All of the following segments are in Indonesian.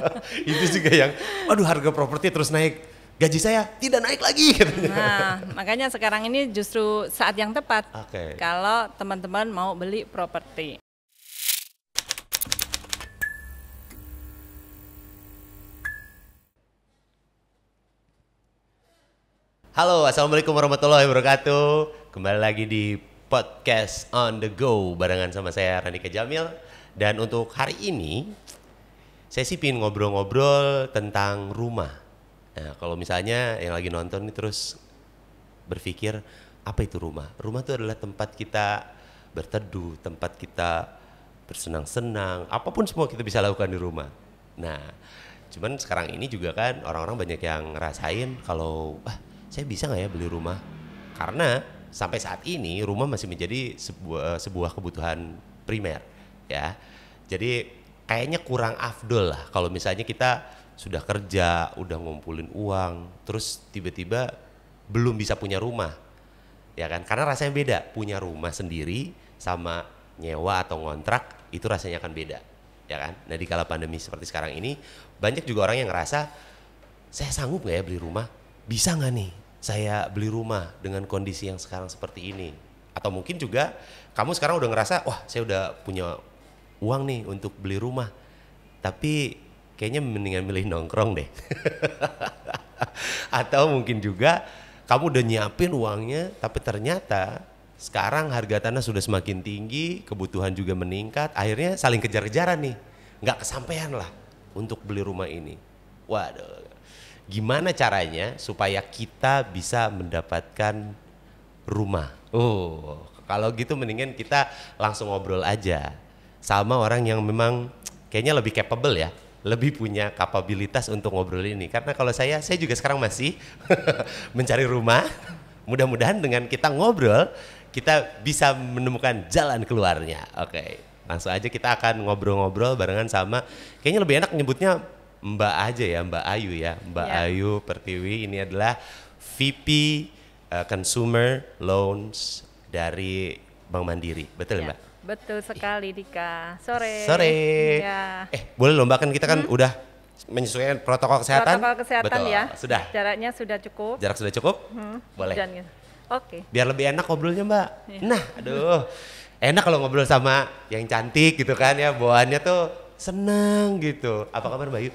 itu juga yang, aduh harga properti terus naik gaji saya tidak naik lagi katanya. Nah, makanya sekarang ini justru saat yang tepat. Okay. Kalau teman-teman mau beli properti. Halo, assalamualaikum warahmatullahi wabarakatuh. Kembali lagi di podcast on the go barengan sama saya Randika Jamil. Dan untuk hari ini saya sih pingin ngobrol-ngobrol tentang rumah. Nah, kalau misalnya yang lagi nonton ini terus berpikir apa itu rumah? Rumah itu adalah tempat kita berteduh, tempat kita bersenang-senang, apapun semua kita bisa lakukan di rumah. Nah, cuman sekarang ini juga kan orang-orang banyak yang ngerasain kalau ah saya bisa nggak ya beli rumah? Karena sampai saat ini rumah masih menjadi sebuah sebuah kebutuhan primer, ya. Jadi kayaknya kurang afdol lah kalau misalnya kita sudah kerja, udah ngumpulin uang, terus tiba-tiba belum bisa punya rumah. Ya kan? Karena rasanya beda, punya rumah sendiri sama nyewa atau ngontrak itu rasanya akan beda. Ya kan? Nah, di kala pandemi seperti sekarang ini banyak juga orang yang ngerasa saya sanggup gak ya beli rumah? Bisa gak nih saya beli rumah dengan kondisi yang sekarang seperti ini? Atau mungkin juga kamu sekarang udah ngerasa, wah saya udah punya uang nih untuk beli rumah tapi kayaknya mendingan milih nongkrong deh atau mungkin juga kamu udah nyiapin uangnya tapi ternyata sekarang harga tanah sudah semakin tinggi kebutuhan juga meningkat akhirnya saling kejar-kejaran nih nggak kesampaian lah untuk beli rumah ini waduh gimana caranya supaya kita bisa mendapatkan rumah oh kalau gitu mendingan kita langsung ngobrol aja sama orang yang memang kayaknya lebih capable ya lebih punya kapabilitas untuk ngobrol ini karena kalau saya saya juga sekarang masih mencari rumah mudah-mudahan dengan kita ngobrol kita bisa menemukan jalan keluarnya oke langsung aja kita akan ngobrol-ngobrol barengan sama kayaknya lebih enak nyebutnya Mbak aja ya Mbak Ayu ya Mbak yeah. Ayu Pertiwi ini adalah VP uh, eh, Consumer Loans dari Bank Mandiri betul yeah. Iya. Mbak Betul sekali Dika. Sore. Sore. Ya. Eh, boleh lomba kan kita kan hmm? udah menyesuaikan protokol kesehatan. Protokol kesehatan Betul. ya. Sudah. Jaraknya sudah cukup. Jarak sudah cukup? Hmm. Boleh. Gitu. Oke. Okay. Biar lebih enak ngobrolnya, Mbak. Ya. Nah, aduh. enak kalau ngobrol sama yang cantik gitu kan ya, bawaannya tuh seneng gitu. Apa kabar Mbak Yu?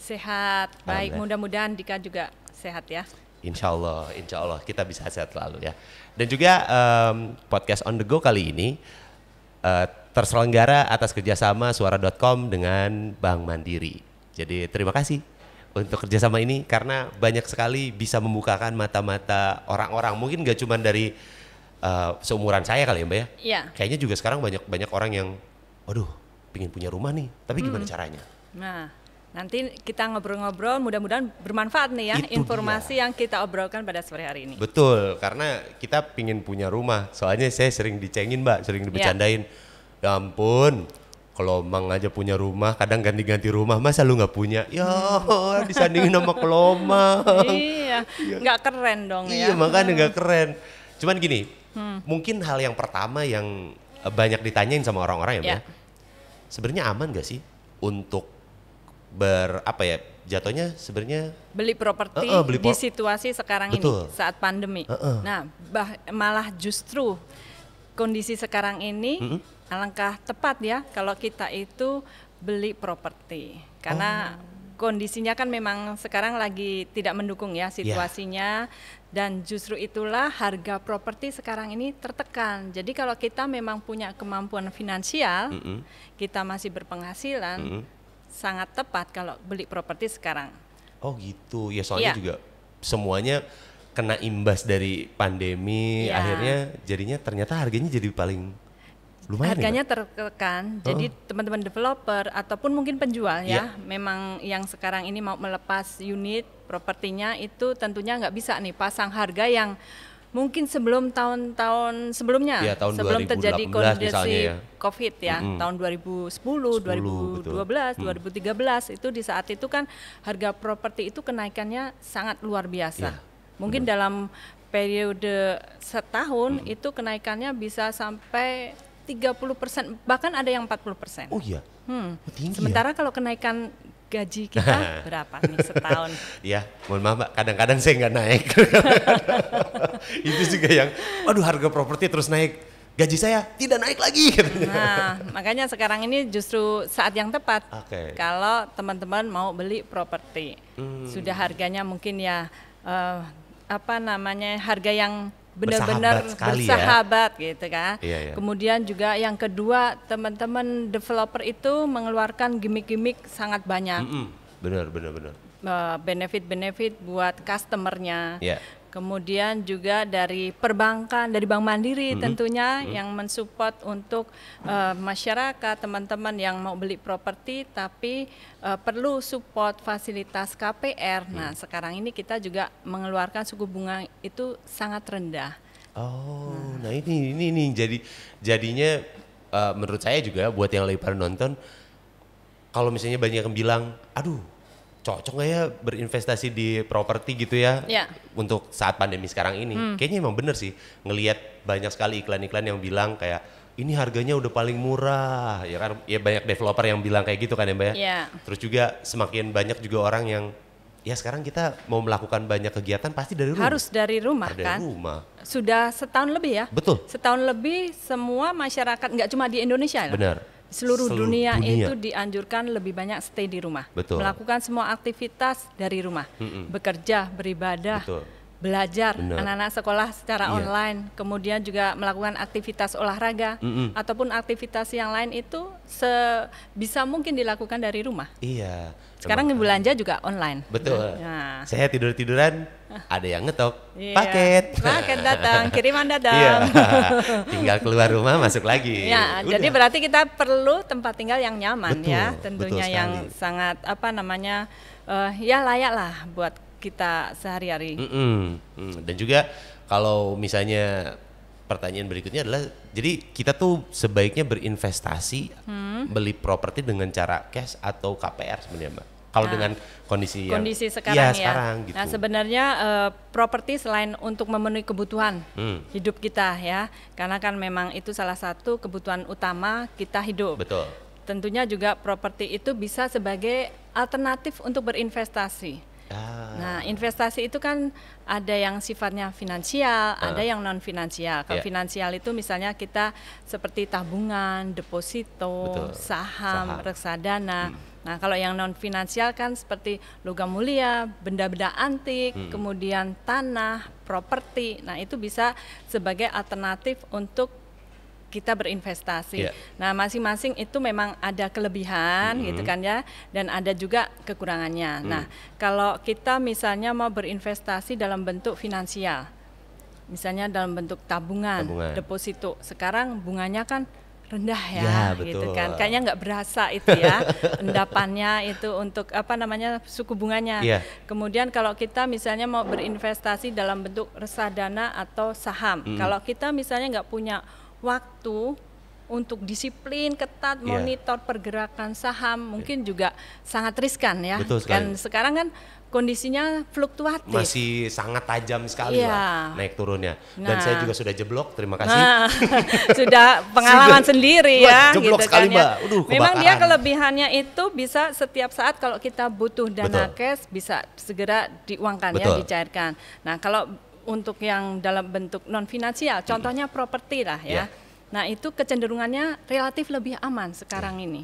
Sehat, baik. Mudah-mudahan Dika juga sehat ya. Insya Allah, insya Allah kita bisa sehat selalu ya. Dan juga um, podcast on the go kali ini uh, terselenggara atas kerjasama suara.com dengan Bank Mandiri. Jadi terima kasih untuk kerjasama ini karena banyak sekali bisa membukakan mata-mata orang-orang mungkin gak cuma dari uh, seumuran saya kali ya mbak ya. Iya. Kayaknya juga sekarang banyak banyak orang yang, waduh, pingin punya rumah nih, tapi gimana hmm. caranya? Nah. Nanti kita ngobrol-ngobrol, mudah-mudahan bermanfaat nih ya Itu informasi dia. yang kita obrolkan pada sore hari ini. Betul, karena kita pingin punya rumah. Soalnya saya sering dicengin mbak, sering iya. dibecandain. Ya, ya ampun, Kelomang aja punya rumah, kadang ganti-ganti rumah, masa lu nggak punya? Ya, disandingin sama Kelomang. iya, iya. nggak ya. keren dong iya, ya. Iya, makanya nggak hmm. keren. Cuman gini, hmm. mungkin hal yang pertama yang eh, banyak ditanyain sama orang-orang ya, ya. sebenarnya aman gak sih untuk ber apa ya jatuhnya sebenarnya beli properti uh, uh, di situasi sekarang betul. ini saat pandemi. Uh, uh. Nah, bah, malah justru kondisi sekarang ini uh alangkah tepat ya kalau kita itu beli properti karena oh. kondisinya kan memang sekarang lagi tidak mendukung ya iya. situasinya yeah. dan justru itulah harga properti sekarang ini tertekan. Jadi kalau kita memang punya kemampuan finansial, uh kita masih berpenghasilan. Uh sangat tepat kalau beli properti sekarang. Oh gitu, ya soalnya ya. juga semuanya kena imbas dari pandemi, ya. akhirnya jadinya ternyata harganya jadi paling lumayan. Ya, harganya tertekan, oh. jadi teman-teman developer ataupun mungkin penjual ya, ya, memang yang sekarang ini mau melepas unit propertinya itu tentunya nggak bisa nih pasang harga yang mungkin sebelum tahun-tahun sebelumnya ya, tahun sebelum 2018 terjadi kondisi ya. COVID ya mm -hmm. tahun 2010, 10, 2012, betul. 2013 mm. itu di saat itu kan harga properti itu kenaikannya sangat luar biasa. Ya, mungkin benar. dalam periode setahun hmm. itu kenaikannya bisa sampai 30 persen bahkan ada yang 40 persen. Oh iya. Hmm. Oh, Sementara ya? kalau kenaikan gaji kita berapa nih setahun? Iya, mohon maaf Mbak, kadang-kadang saya nggak naik. itu juga yang, aduh harga properti terus naik, gaji saya tidak naik lagi. Nah, makanya sekarang ini justru saat yang tepat. Okay. Kalau teman-teman mau beli properti, hmm. sudah harganya mungkin ya uh, apa namanya harga yang benar-benar ya. bersahabat, ya. gitu kan. Iya, iya. Kemudian juga yang kedua teman-teman developer itu mengeluarkan gimmick-gimmick sangat banyak. Mm -mm. Benar, benar, benar. Eh, benefit-benefit buat customernya. Yeah. Kemudian juga dari perbankan, dari Bank Mandiri hmm. tentunya hmm. yang mensupport untuk uh, masyarakat, teman-teman yang mau beli properti tapi uh, perlu support fasilitas KPR. Mm. Nah, sekarang ini kita juga mengeluarkan suku bunga itu sangat rendah. Oh, nah, nah ini ini ini jadi jadinya uh, menurut saya juga buat yang lebih pada nonton kalau misalnya banyak yang bilang, "Aduh, cocok gak ya berinvestasi di properti gitu ya yeah. untuk saat pandemi sekarang ini hmm. kayaknya emang bener sih ngelihat banyak sekali iklan-iklan yang bilang kayak ini harganya udah paling murah ya kan ya banyak developer yang bilang kayak gitu kan ya mbak ya yeah. terus juga semakin banyak juga orang yang ya sekarang kita mau melakukan banyak kegiatan pasti dari rumah harus dari rumah dari kan rumah sudah setahun lebih ya betul setahun lebih semua masyarakat nggak cuma di Indonesia ya? benar seluruh, seluruh dunia, dunia itu dianjurkan lebih banyak stay di rumah, Betul. melakukan semua aktivitas dari rumah, mm -mm. bekerja, beribadah. Betul belajar anak-anak sekolah secara yeah. online, kemudian juga melakukan aktivitas olahraga mm -mm. ataupun aktivitas yang lain itu sebisa mungkin dilakukan dari rumah. Iya. Sekarang emang. belanja juga online. Betul. Nah. Saya tidur tiduran, ada yang ngetok yeah. paket. Paket datang, kiriman datang. Yeah. Tinggal keluar rumah masuk lagi. Ya, yeah. jadi berarti kita perlu tempat tinggal yang nyaman ya. betul, ya, tentunya yang sangat apa namanya uh, ya layak lah buat kita sehari-hari. Mm -mm. Dan juga kalau misalnya pertanyaan berikutnya adalah jadi kita tuh sebaiknya berinvestasi hmm. beli properti dengan cara cash atau KPR sebenarnya mbak kalau nah, dengan kondisi yang, kondisi iya, sekarang ya, ya. sekarang nah, gitu. Nah sebenarnya uh, properti selain untuk memenuhi kebutuhan hmm. hidup kita ya, karena kan memang itu salah satu kebutuhan utama kita hidup. Betul. Tentunya juga properti itu bisa sebagai alternatif untuk berinvestasi. Ah. Nah, investasi itu kan ada yang sifatnya finansial, ah. ada yang non finansial. Kalau yeah. finansial itu misalnya kita seperti tabungan, deposito, saham, saham, reksadana. Hmm. Nah, kalau yang non finansial kan seperti logam mulia, benda-benda antik, hmm. kemudian tanah, properti. Nah, itu bisa sebagai alternatif untuk kita berinvestasi. Yeah. Nah, masing-masing itu memang ada kelebihan mm -hmm. gitu kan ya dan ada juga kekurangannya. Mm. Nah, kalau kita misalnya mau berinvestasi dalam bentuk finansial. Misalnya dalam bentuk tabungan, tabungan. deposito. Sekarang bunganya kan rendah ya, ya gitu betul. gitu kan kayaknya nggak berasa itu ya endapannya itu untuk apa namanya suku bunganya ya. kemudian kalau kita misalnya mau berinvestasi dalam bentuk reksadana atau saham hmm. kalau kita misalnya nggak punya waktu untuk disiplin ketat yeah. monitor pergerakan saham mungkin yeah. juga sangat riskan ya. Betul Kan sekarang kan kondisinya fluktuatif. Masih sangat tajam sekali yeah. lah naik turunnya. Nah. Dan saya juga sudah jeblok, terima kasih. Nah, sudah pengalaman sudah. sendiri ya gitu jeblok gitu sekali, kan Ya. Uduh, Memang dia kelebihannya itu bisa setiap saat kalau kita butuh dana Betul. cash bisa segera diuangkan ya, Betul. ya dicairkan. Nah, kalau untuk yang dalam bentuk non finansial, contohnya hmm. properti lah ya. Yeah. Nah itu kecenderungannya relatif lebih aman sekarang yeah. ini.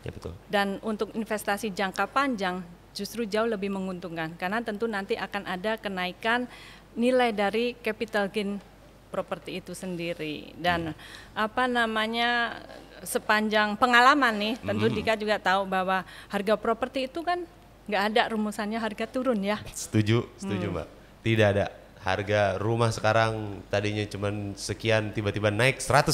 Ya betul. Dan untuk investasi jangka panjang justru jauh lebih menguntungkan karena tentu nanti akan ada kenaikan nilai dari capital gain properti itu sendiri dan hmm. apa namanya sepanjang pengalaman nih tentu hmm. Dika juga tahu bahwa harga properti itu kan nggak ada rumusannya harga turun ya setuju setuju hmm. mbak tidak ada harga rumah sekarang tadinya cuma sekian tiba-tiba naik 100%.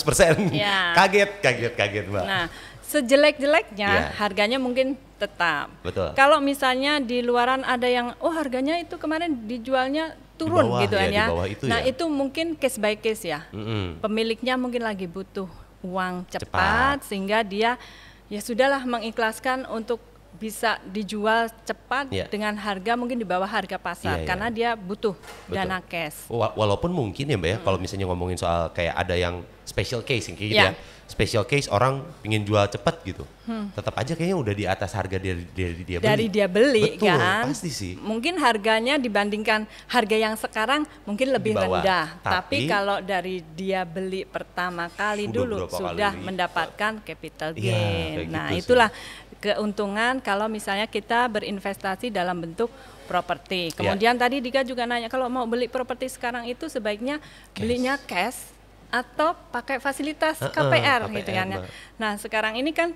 Yeah. kaget, kaget, kaget, Mbak. Nah, sejelek-jeleknya yeah. harganya mungkin tetap. Betul. Kalau misalnya di luaran ada yang oh harganya itu kemarin dijualnya turun bawah, gitu kan ya. ya. itu nah, ya. itu mungkin case by case ya. Mm -hmm. Pemiliknya mungkin lagi butuh uang cepat, cepat sehingga dia ya sudahlah mengikhlaskan untuk bisa dijual cepat yeah. dengan harga mungkin di bawah harga pasar yeah, yeah. karena dia butuh Betul. dana cash. Walaupun mungkin ya Mbak ya, kalau misalnya ngomongin soal kayak ada yang special case yang kayak gitu yeah. ya. Special case orang pingin jual cepat gitu. Hmm. Tetap aja kayaknya udah di atas harga dari, dari dia beli. Dari dia beli Betul, kan. pasti sih. Mungkin harganya dibandingkan harga yang sekarang mungkin lebih bawah, rendah. Tapi, tapi kalau dari dia beli pertama kali sudah dulu sudah kali mendapatkan capital iya, gain. Ya, nah, gitu itulah sih keuntungan kalau misalnya kita berinvestasi dalam bentuk properti. Ya. Kemudian yeah. tadi Dika juga nanya kalau mau beli properti sekarang itu sebaiknya cash. belinya cash atau pakai fasilitas uh -uh, KPR, KPR gitu kan ya. Nah, sekarang ini kan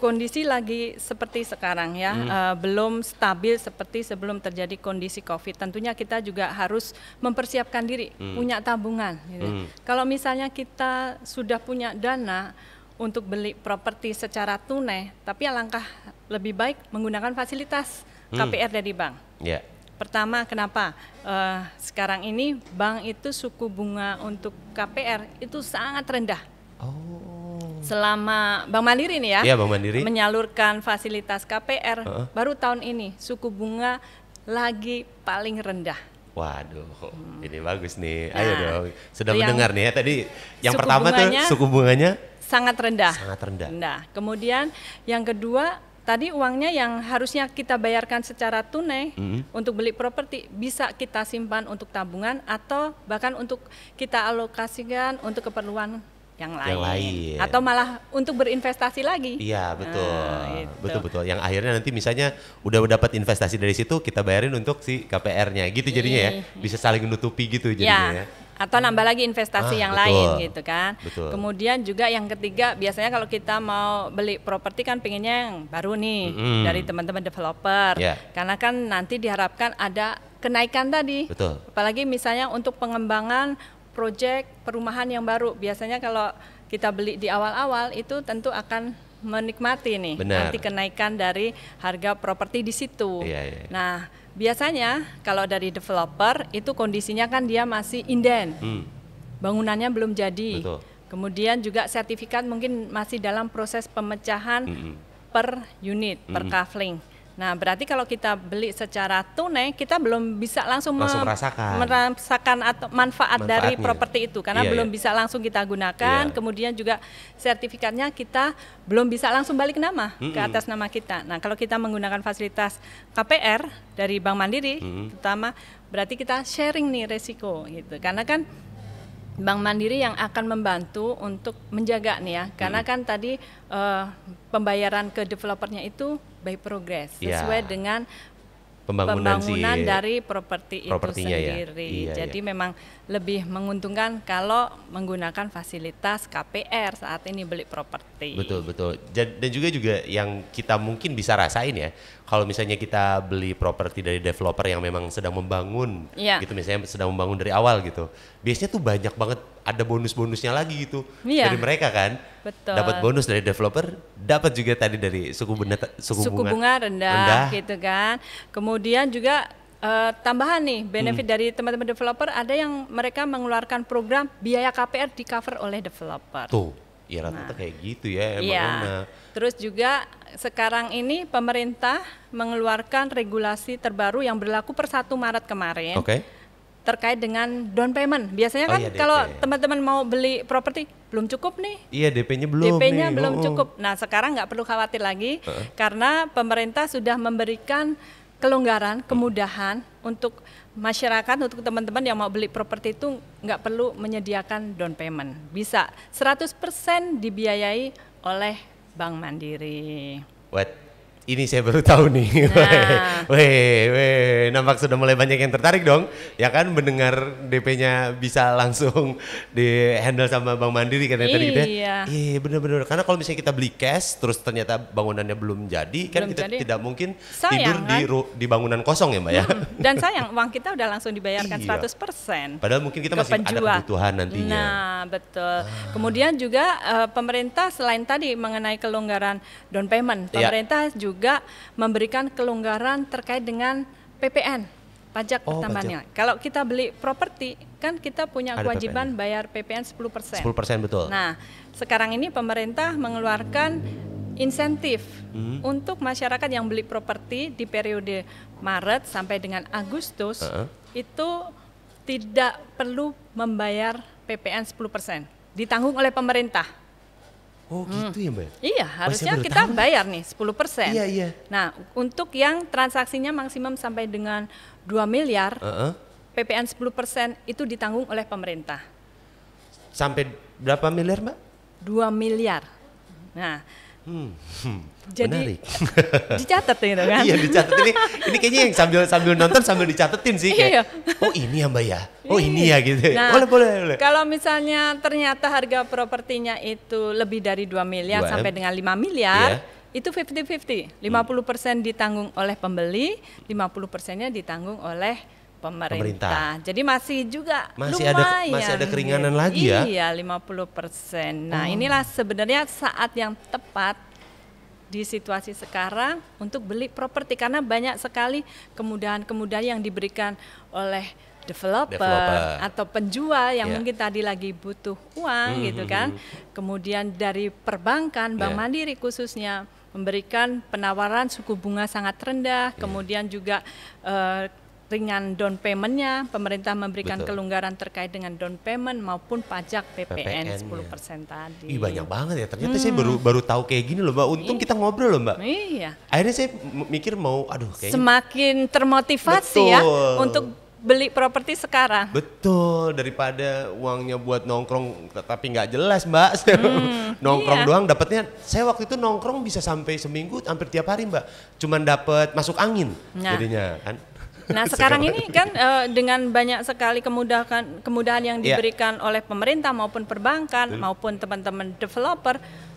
kondisi lagi seperti sekarang ya, hmm. uh, belum stabil seperti sebelum terjadi kondisi COVID. Tentunya kita juga harus mempersiapkan diri, hmm. punya tabungan. Gitu. Ya. Hmm. Kalau misalnya kita sudah punya dana, untuk beli properti secara tunai, tapi alangkah lebih baik menggunakan fasilitas hmm. KPR dari bank. Yeah. Pertama, kenapa uh, sekarang ini bank itu suku bunga untuk KPR itu sangat rendah. Oh. Selama Bank Mandiri nih ya, ya Bank Mandiri. menyalurkan fasilitas KPR, uh -uh. baru tahun ini suku bunga lagi paling rendah. Waduh, hmm. ini bagus nih. Nah, Ayo dong. Sudah mendengar nih ya tadi yang pertama bunganya, tuh suku bunganya sangat rendah. Sangat rendah. Nah, kemudian yang kedua tadi uangnya yang harusnya kita bayarkan secara tunai mm -hmm. untuk beli properti bisa kita simpan untuk tabungan atau bahkan untuk kita alokasikan untuk keperluan yang lain. yang lain atau malah untuk berinvestasi lagi iya nah, betul nah, betul betul yang akhirnya nanti misalnya udah dapat investasi dari situ kita bayarin untuk si KPR-nya gitu jadinya ya bisa saling menutupi gitu iya. jadinya ya, ya. atau nambah lagi investasi ah, yang betul. lain gitu kan betul. kemudian juga yang ketiga biasanya kalau kita mau beli properti kan pengennya yang baru nih mm-hmm. dari teman-teman developer yeah. karena kan nanti diharapkan ada kenaikan tadi betul apalagi misalnya untuk pengembangan proyek perumahan yang baru. Biasanya kalau kita beli di awal-awal itu tentu akan menikmati nih Benar. nanti kenaikan dari harga properti di situ. Iya, iya, iya. Nah, biasanya kalau dari developer itu kondisinya kan dia masih inden. Hmm. Bangunannya belum jadi. Betul. Kemudian juga sertifikat mungkin masih dalam proses pemecahan mm -hmm. per unit, mm -hmm. per kafling. Nah, berarti kalau kita beli secara tunai, kita belum bisa langsung, langsung merasakan. merasakan atau manfaat Manfaatnya. dari properti itu karena iya, iya. belum iya. bisa langsung kita gunakan. Iya. Kemudian juga sertifikatnya kita belum bisa langsung balik nama mm -hmm. ke atas nama kita. Nah, kalau kita menggunakan fasilitas KPR dari Bank Mandiri, mm -hmm. terutama berarti kita sharing nih resiko gitu. Karena kan Bank Mandiri yang akan membantu untuk menjaga nih ya, karena kan tadi uh, pembayaran ke developernya itu by progress iya. sesuai dengan pembangunan, pembangunan si dari properti itu ya. sendiri. Ya. Iya, Jadi iya. memang lebih menguntungkan kalau menggunakan fasilitas KPR saat ini beli properti seperti betul betul dan juga juga yang kita mungkin bisa rasain ya kalau misalnya kita beli properti dari developer yang memang sedang membangun yeah. gitu misalnya sedang membangun dari awal gitu biasanya tuh banyak banget ada bonus-bonusnya lagi gitu yeah. dari mereka kan betul dapat bonus dari developer dapat juga tadi dari suku bunga suku, suku bunga, bunga rendah, rendah gitu kan kemudian juga uh, tambahan nih benefit hmm. dari teman-teman developer ada yang mereka mengeluarkan program biaya KPR di cover oleh developer tuh Iya rata-rata nah. kayak gitu ya emang ya. Terus juga sekarang ini pemerintah mengeluarkan regulasi terbaru yang berlaku per 1 Maret kemarin. Oke. Okay. Terkait dengan down payment. Biasanya oh kan iya, kalau teman-teman mau beli properti belum cukup nih. Iya DP-nya belum. DP-nya belum oh, cukup. Nah sekarang nggak perlu khawatir lagi uh -huh. karena pemerintah sudah memberikan kelonggaran, kemudahan hmm. untuk masyarakat untuk teman-teman yang mau beli properti itu nggak perlu menyediakan down payment. Bisa 100% dibiayai oleh Bank Mandiri. What? Ini saya baru tahu nih. Nah. weh, weh, nampak sudah mulai banyak yang tertarik dong. Ya kan mendengar DP-nya bisa langsung di handle sama Bank Mandiri kan ya tadi gitu ya. Iya. iya, Benar-benar. Karena kalau misalnya kita beli cash terus ternyata bangunannya belum jadi, kan belum kan kita jadi. tidak mungkin sayang, tidur kan? di di bangunan kosong ya, Mbak ya. Hmm. Dan sayang uang kita udah langsung dibayarkan iya. 100%. Padahal mungkin kita masih penjual. ada kebutuhan nantinya. Nah, betul. Ah. Kemudian juga uh, pemerintah selain tadi mengenai kelonggaran down payment, iya. pemerintah ya. juga juga memberikan kelonggaran terkait dengan PPN, pajak oh, pertambahan. Kalau kita beli properti, kan kita punya Ada kewajiban PPN. bayar PPN 10%. 10% betul. Nah, sekarang ini pemerintah mengeluarkan insentif hmm. untuk masyarakat yang beli properti di periode Maret sampai dengan Agustus uh -huh. itu tidak perlu membayar PPN 10%, ditanggung oleh pemerintah. Oh hmm. gitu ya mbak? Ya? Iya oh, harusnya kita tahu. bayar nih 10 persen. Iya iya. Nah untuk yang transaksinya maksimum sampai dengan 2 miliar, uh -uh. PPN 10 persen itu ditanggung oleh pemerintah. Sampai berapa miliar mbak? 2 miliar. Nah. Hmm. hmm. Jadi Menarik. dicatat gitu kan? iya dicatat ini ini kayaknya yang sambil sambil nonton sambil dicatetin sih kayak, iya. oh ini ya mbak ya, oh iya. ini ya gitu. Nah, boleh boleh boleh. Kalau misalnya ternyata harga propertinya itu lebih dari 2 miliar 2M. sampai dengan 5 miliar, yeah itu 50-50. 50%, -50. ditanggung oleh pembeli, 50 nya ditanggung oleh pemerintah. pemerintah. Jadi masih juga masih lumayan. Ada, masih ada keringanan lagi ya? Iya, 50 Nah hmm. inilah sebenarnya saat yang tepat di situasi sekarang untuk beli properti karena banyak sekali kemudahan-kemudahan yang diberikan oleh developer, developer atau penjual yang yeah. mungkin tadi lagi butuh uang mm-hmm. gitu hmm, kan. Hmm, hmm. Kemudian dari perbankan, Bank yeah. Mandiri khususnya memberikan penawaran suku bunga sangat rendah, yeah. kemudian juga uh, dengan down paymentnya, pemerintah memberikan Betul. kelonggaran terkait dengan down payment maupun pajak PPN, PPN 10% tadi. Ih banyak banget ya. Ternyata hmm. saya baru baru tahu kayak gini loh, Mbak. Untung Ih. Iya. kita ngobrol loh, Mbak. Iya. Akhirnya saya mikir mau aduh kayaknya semakin termotivasi ya Betul. ya untuk beli properti sekarang. Betul, daripada uangnya buat nongkrong tapi nggak jelas, Mbak. Hmm, nongkrong iya. doang dapatnya. Saya waktu itu nongkrong bisa sampai seminggu hampir tiap hari, Mbak. Cuman dapat masuk angin nah. jadinya kan. Nah sekarang ini kan uh, dengan banyak sekali kemudahan kemudahan yang iya. diberikan yeah. oleh pemerintah maupun perbankan Betul. Hmm. maupun teman-teman developer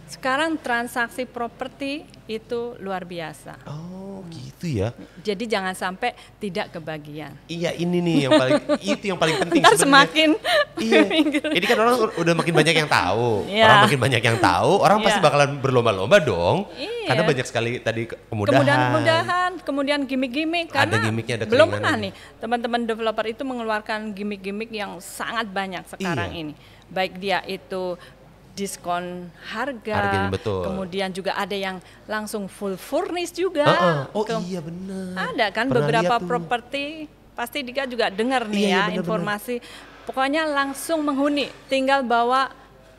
sekarang transaksi properti itu luar biasa. Oh, gitu ya. Jadi jangan sampai tidak kebagian. Iya, ini nih yang paling itu yang paling penting Ntar semakin Iya. Ini kan orang udah makin banyak yang tahu. Yeah. Orang makin banyak yang tahu, orang yeah. pasti iya. bakalan berlomba-lomba dong. Yeah. Karena banyak sekali tadi kemudahan. Kemudahan-kemudahan, kemudian gimmick-gimmick kemudian karena ada gimmicknya ada belum pernah nih teman-teman developer itu mengeluarkan gimmick-gimmick yang sangat banyak sekarang iya. ini. Baik dia itu diskon harga, Harganya, betul. kemudian juga ada yang langsung full furnish juga. Uh -uh. Oh Ke, iya benar. Ada kan Pernah beberapa properti pasti Dika juga dengar nih iya, iya ya iya, informasi. Pokoknya langsung menghuni, tinggal bawa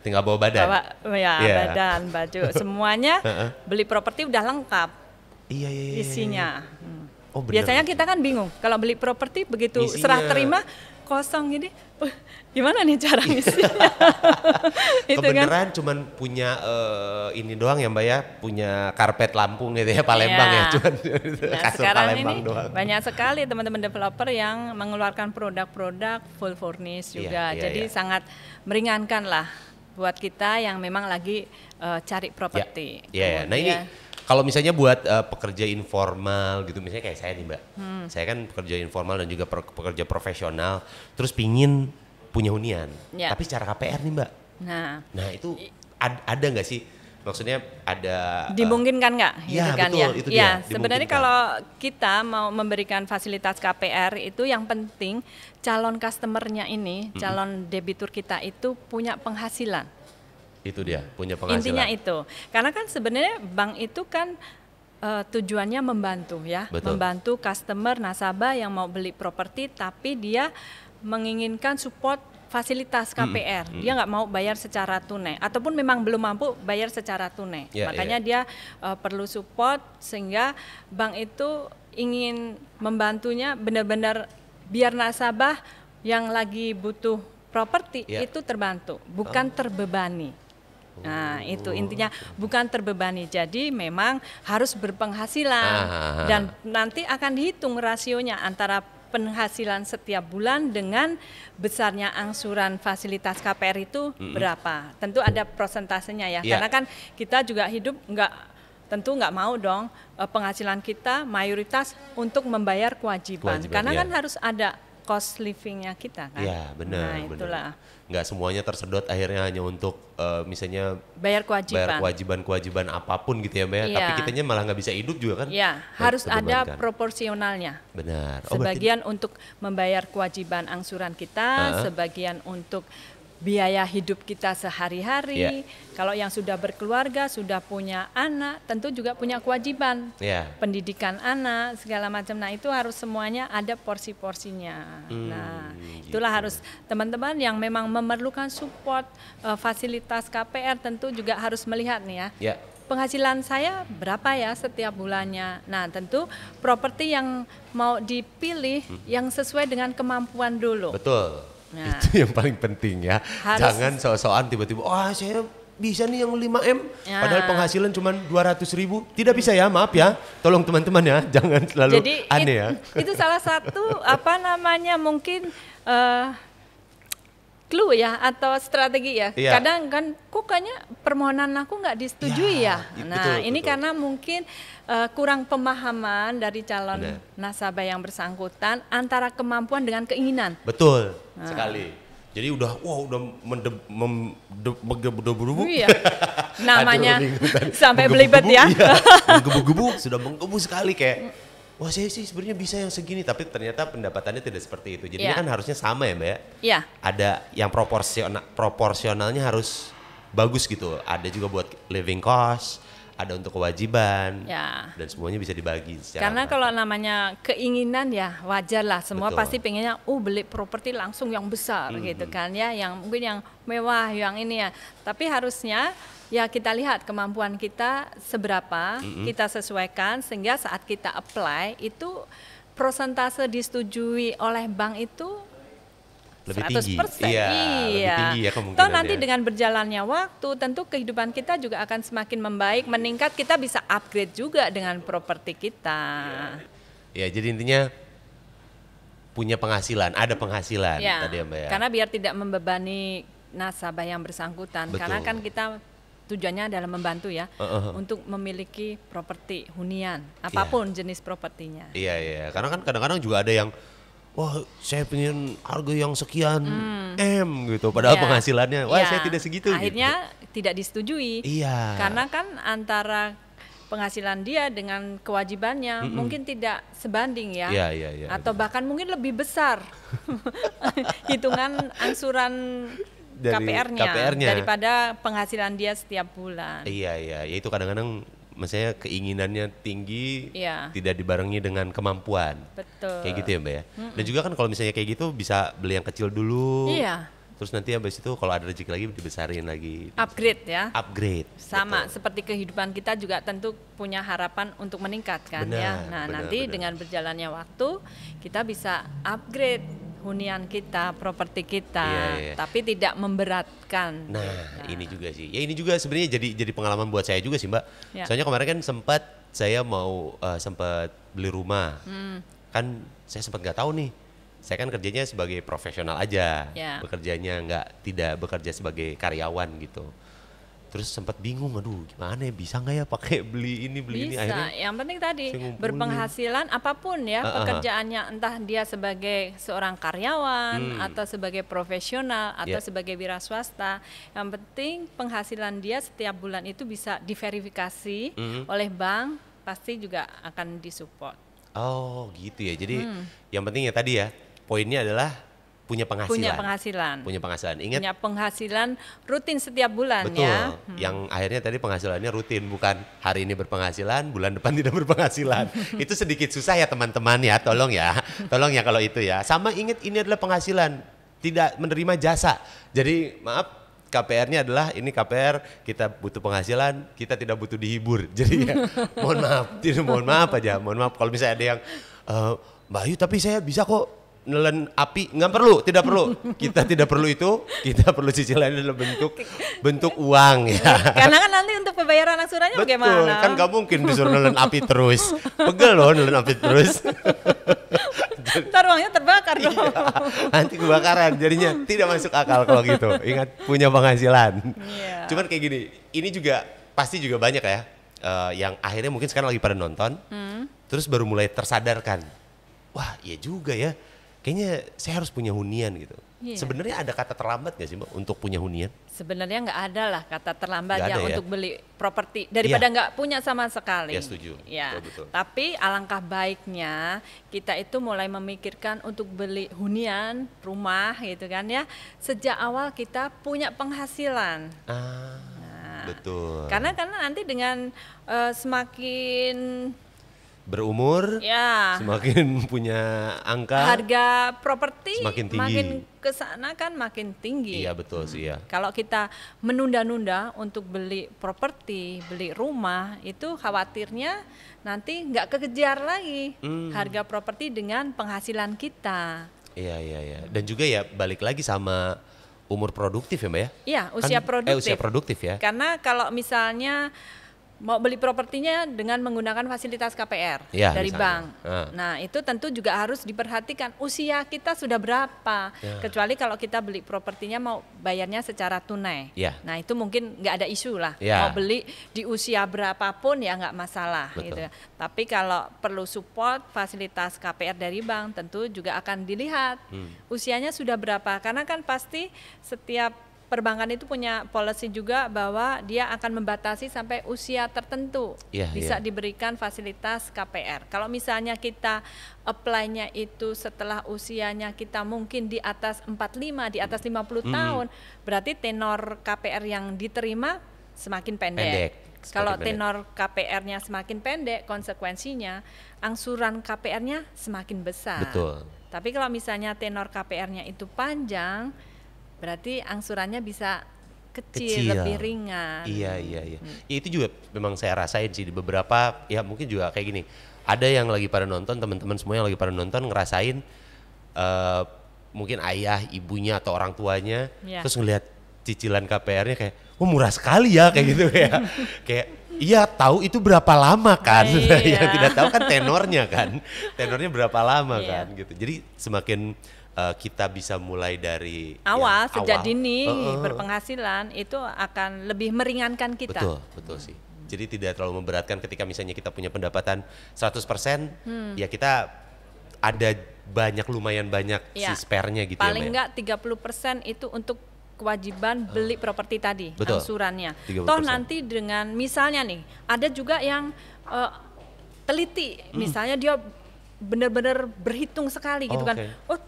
tinggal bawa badan. Bawa ya yeah. badan, baju, semuanya beli properti udah lengkap. Iya iya. iya isinya. Iya, iya. Hmm. Oh, Biasanya kita kan bingung kalau beli properti begitu Isinya. serah terima kosong ini gimana nih cara ngisi Kebenaran kan? cuman punya uh, ini doang ya Mbak ya, punya karpet Lampung gitu ya Palembang ya, ya cuman nah, kasur sekarang Palembang ini doang. Banyak sekali teman-teman developer yang mengeluarkan produk-produk full furnish iya, juga. Ya, ya, Jadi ya. sangat meringankan lah buat kita yang memang lagi uh, cari properti. Ya, ya, Nah ini kalau misalnya buat uh, pekerja informal gitu misalnya kayak saya nih mbak hmm. saya kan pekerja informal dan juga pekerja profesional terus pingin punya hunian, yeah. tapi secara KPR nih mbak. Nah, nah itu ad, ada nggak sih? Maksudnya ada eh, dimungkinkan nggak? Uh, ya gitu kan, betul ya. itu ya, Sebenarnya kalau kita mau memberikan fasilitas KPR itu yang penting calon customernya ini, mm-hmm. calon debitur kita itu punya penghasilan. Itu dia punya penghasilan. Intinya itu, karena kan sebenarnya bank itu kan uh, tujuannya membantu ya, Betul. membantu customer nasabah yang mau beli properti tapi dia menginginkan support fasilitas KPR. Hmm. Dia nggak mau bayar secara tunai ataupun memang belum mampu bayar secara tunai. Yeah, Makanya yeah. dia uh, perlu support sehingga bank itu ingin membantunya benar-benar biar nasabah yang lagi butuh properti yeah. itu terbantu, bukan oh. terbebani. Nah, itu oh. intinya bukan terbebani. Jadi memang harus berpenghasilan ah. dan nanti akan dihitung rasionya antara penghasilan setiap bulan dengan besarnya angsuran fasilitas KPR itu -hmm. berapa? Tentu ada prosentasenya ya, yeah. karena kan kita juga hidup nggak tentu nggak mau dong eh, penghasilan kita mayoritas untuk membayar kewajiban, kewajiban karena ya. kan iya. harus ada cost livingnya kita kan. Iya benar. Nah itulah. Enggak semuanya tersedot akhirnya hanya untuk uh, misalnya bayar kewajiban. Bayar kewajiban kewajiban apapun gitu ya mbak. Ya. Tapi iya. kitanya malah nggak bisa hidup juga kan. Iya harus ada proporsionalnya. Benar. Oh, sebagian berarti... untuk membayar kewajiban angsuran kita, uh sebagian untuk biaya hidup kita sehari-hari. Yeah. Kalau yang sudah berkeluarga, sudah punya anak, tentu juga punya kewajiban yeah. pendidikan anak segala macam. Nah itu harus semuanya ada porsi-porsinya. Hmm, nah gitu. itulah gitu. harus teman-teman yang memang memerlukan support uh, fasilitas KPR tentu juga harus melihat nih ya. Yeah penghasilan saya berapa ya setiap bulannya. Nah, tentu properti yang mau dipilih hmm. yang sesuai dengan kemampuan dulu. Betul. Nah. Itu yang paling penting ya. Harus. Jangan so-soan tiba-tiba, wah oh, saya bisa nih yang 5M. Ya. Nah. Padahal penghasilan cuma 200 ribu. Tidak bisa ya, maaf ya. Tolong teman-teman ya, jangan selalu Jadi, aneh it, ya. Itu salah satu apa namanya mungkin... Uh, clue ya atau strategi ya. Yeah. Kadang kan kok kayaknya permohonan aku nggak disetujui yeah, ya. ya? Nah, betul, ini betul. karena mungkin uh, kurang pemahaman dari calon Benar. nasabah yang bersangkutan antara kemampuan dengan keinginan. Betul nah. sekali. Jadi udah wow udah mendeb debur Iya. Namanya sampai belibet ya. Iya. Menggebu-gebu sudah menggebu sekali kayak wah saya sih sebenarnya bisa yang segini tapi ternyata pendapatannya tidak seperti itu jadi yeah. kan harusnya sama ya mbak yeah. Iya. ada yang proporsional proporsionalnya harus bagus gitu ada juga buat living cost ada untuk kewajiban ya. dan semuanya bisa dibagi secara karena kalau namanya keinginan ya wajar lah semua Betul. pasti pengennya oh beli properti langsung yang besar mm -hmm. gitu kan ya yang mungkin yang mewah yang ini ya tapi harusnya ya kita lihat kemampuan kita seberapa mm -hmm. kita sesuaikan sehingga saat kita apply itu prosentase disetujui oleh bank itu lebih 100%. tinggi. Iya, iya. Lebih iya. tinggi ya Toh nanti dengan berjalannya waktu tentu kehidupan kita juga akan semakin membaik, meningkat, kita bisa upgrade juga dengan properti kita. Ya, jadi intinya punya penghasilan, ada penghasilan iya. ya, tadi Mbak ya. Karena biar tidak membebani nasabah yang bersangkutan. Betul. Karena kan kita tujuannya adalah membantu ya uh, -huh. untuk memiliki properti hunian iya. apapun yeah. jenis propertinya. Iya yeah, iya, yeah. karena kan kadang-kadang juga ada yang wah saya pengen harga yang sekian hmm. m gitu padahal yeah. penghasilannya wah yeah. saya tidak segitu gitu. akhirnya gitu. tidak disetujui iya yeah. karena kan antara penghasilan dia dengan kewajibannya mm -mm. mungkin tidak sebanding ya yeah, yeah, yeah, atau bahkan mungkin lebih besar hitungan angsuran dari KPR-nya, kpr daripada penghasilan dia setiap bulan. Iya iya, ya itu kadang-kadang misalnya keinginannya tinggi iya. tidak dibarengi dengan kemampuan. Betul. Kayak gitu ya, Mbak ya. Mm -mm. Dan juga kan kalau misalnya kayak gitu bisa beli yang kecil dulu. Iya. Terus nanti habis itu kalau ada rezeki lagi dibesarin lagi. Upgrade ya. Upgrade. Sama betul. seperti kehidupan kita juga tentu punya harapan untuk meningkatkan ya. benar, ya. Nah, benar, nanti benar. dengan berjalannya waktu kita bisa upgrade hunian kita, properti kita, iya, iya. iya. tapi tidak memberatkan. Nah, nah, ini juga sih. Ya ini juga sebenarnya jadi jadi pengalaman buat saya juga sih, Mbak. Ya. Soalnya kemarin kan sempat saya mau uh, sempat beli rumah. Hmm. Kan saya sempat nggak tahu nih. Saya kan kerjanya sebagai profesional aja. Ya. Bekerjanya nggak tidak bekerja sebagai karyawan gitu terus sempat bingung aduh gimana ya bisa nggak ya pakai beli ini beli bisa. ini akhirnya yang penting tadi berpenghasilan apapun ya uh, -huh. pekerjaannya entah dia sebagai seorang karyawan hmm. atau sebagai profesional atau yeah. sebagai wira swasta yang penting penghasilan dia setiap bulan itu bisa diverifikasi uh hmm. -huh. oleh bank pasti juga akan disupport oh gitu ya jadi hmm. yang penting ya tadi ya poinnya adalah punya penghasilan. Punya penghasilan. Punya penghasilan. Ingat? Punya penghasilan rutin setiap bulan Betul. ya. Hmm. hmm. Yang akhirnya tadi penghasilannya rutin bukan hari ini berpenghasilan, bulan depan tidak berpenghasilan. itu sedikit susah ya teman-teman ya, tolong ya. Tolong ya kalau itu ya. Sama ingat ini adalah penghasilan, tidak menerima jasa. Jadi maaf KPR-nya adalah ini KPR kita butuh penghasilan, kita tidak butuh dihibur. Jadi ya, mohon maaf, tidak mohon maaf aja, mohon maaf kalau misalnya ada yang e, Mbak Ayu tapi saya bisa kok nelen api nggak perlu tidak perlu kita tidak perlu itu kita perlu cicilan dalam bentuk bentuk uang ya karena kan nanti untuk pembayaran angsurannya Betul, bagaimana kan nggak mungkin disuruh nelen api terus pegel loh nelen api terus ntar uangnya terbakar iya, dong iya, nanti kebakaran jadinya tidak masuk akal kalau gitu ingat punya penghasilan yeah. cuman kayak gini ini juga pasti juga banyak ya uh, yang akhirnya mungkin sekarang lagi pada nonton hmm. terus baru mulai tersadarkan wah iya juga ya kayaknya saya harus punya hunian gitu. Yeah. Sebenarnya ada kata terlambat gak sih mbak untuk punya hunian? Sebenarnya nggak ada lah kata terlambat gak ya untuk beli properti daripada iya. nggak yeah. punya sama sekali. Ya setuju. Ya. Betul, betul. Tapi alangkah baiknya kita itu mulai memikirkan untuk beli hunian rumah gitu kan ya sejak awal kita punya penghasilan. Ah. Nah, betul. Karena karena nanti dengan uh, semakin berumur, ya. semakin punya angka, harga properti semakin tinggi, makin kesana kan makin tinggi. Iya betul sih ya. Kalau kita menunda-nunda untuk beli properti, beli rumah, itu khawatirnya nanti nggak kekejar lagi hmm. harga properti dengan penghasilan kita. Iya iya iya. Dan juga ya balik lagi sama umur produktif ya mbak ya? Iya kan, usia kan, produktif. Eh usia produktif ya. Karena kalau misalnya mau beli propertinya dengan menggunakan fasilitas KPR ya, dari misalnya. bank. Nah. nah, itu tentu juga harus diperhatikan usia kita sudah berapa. Ya. Kecuali kalau kita beli propertinya mau bayarnya secara tunai. Ya. Nah, itu mungkin nggak ada isu lah. Ya. Mau beli di usia berapapun ya nggak masalah. Gitu. Ya. Tapi kalau perlu support fasilitas KPR dari bank, tentu juga akan dilihat hmm. usianya sudah berapa. Karena kan pasti setiap perbankan itu punya policy juga bahwa dia akan membatasi sampai usia tertentu yeah, bisa yeah. diberikan fasilitas KPR. Kalau misalnya kita apply-nya itu setelah usianya kita mungkin di atas 45, di atas 50 mm. tahun, berarti tenor KPR yang diterima semakin pendek. pendek. Kalau tenor KPR-nya semakin pendek, konsekuensinya angsuran KPR-nya semakin besar. Betul. Tapi kalau misalnya tenor KPR-nya itu panjang, Berarti angsurannya bisa kecil, kecil. lebih ringan. Iya, iya, iya. Hmm. Ya itu juga memang saya rasain sih di beberapa ya mungkin juga kayak gini. Ada yang lagi pada nonton, teman-teman semua yang lagi pada nonton ngerasain uh, mungkin ayah, ibunya atau orang tuanya ya. terus ngelihat cicilan KPR-nya kayak, "Oh, murah sekali ya." kayak gitu ya. kayak Iya tahu itu berapa lama kan? Iya. yang ya, tidak tahu kan tenornya kan, tenornya berapa lama iya. kan gitu. Jadi semakin uh, kita bisa mulai dari ya, awal sejak awal. dini uh, berpenghasilan itu akan lebih meringankan kita. Betul, betul sih. Jadi tidak terlalu memberatkan ketika misalnya kita punya pendapatan 100% hmm. ya kita ada banyak lumayan banyak ya. si spare-nya gitu Paling ya. Paling enggak ya. 30% itu untuk kewajiban beli properti tadi Betul. angsurannya. 30%. Toh nanti dengan misalnya nih ada juga yang uh, teliti, hmm. misalnya dia benar-benar berhitung sekali gitu oh, gitu kan. Okay. Oh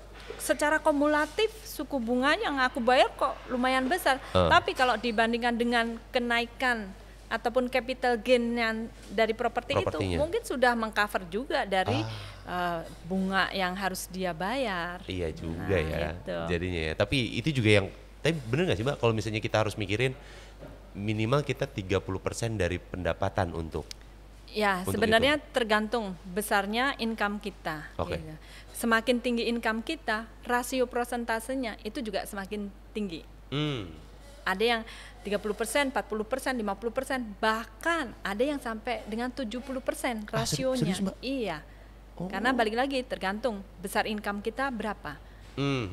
secara kumulatif suku bunga yang aku bayar kok lumayan besar. Uh. Tapi kalau dibandingkan dengan kenaikan ataupun capital gain yang dari properti itu mungkin sudah mengcover juga dari ah. uh, bunga yang harus dia bayar. Iya juga nah, ya. Gitu. Jadinya ya. Tapi itu juga yang tapi bener nggak sih Mbak kalau misalnya kita harus mikirin minimal kita 30% dari pendapatan untuk Ya, sebenarnya itu? tergantung besarnya income kita. Okay. Gitu. Semakin tinggi income kita, rasio prosentasenya itu juga semakin tinggi. Hmm. Ada yang 30%, 40%, 50%, bahkan ada yang sampai dengan 70% ah, rasionya. Ah, serius, Mbak? Iya. Oh. Karena balik lagi tergantung besar income kita berapa. Mm -hmm.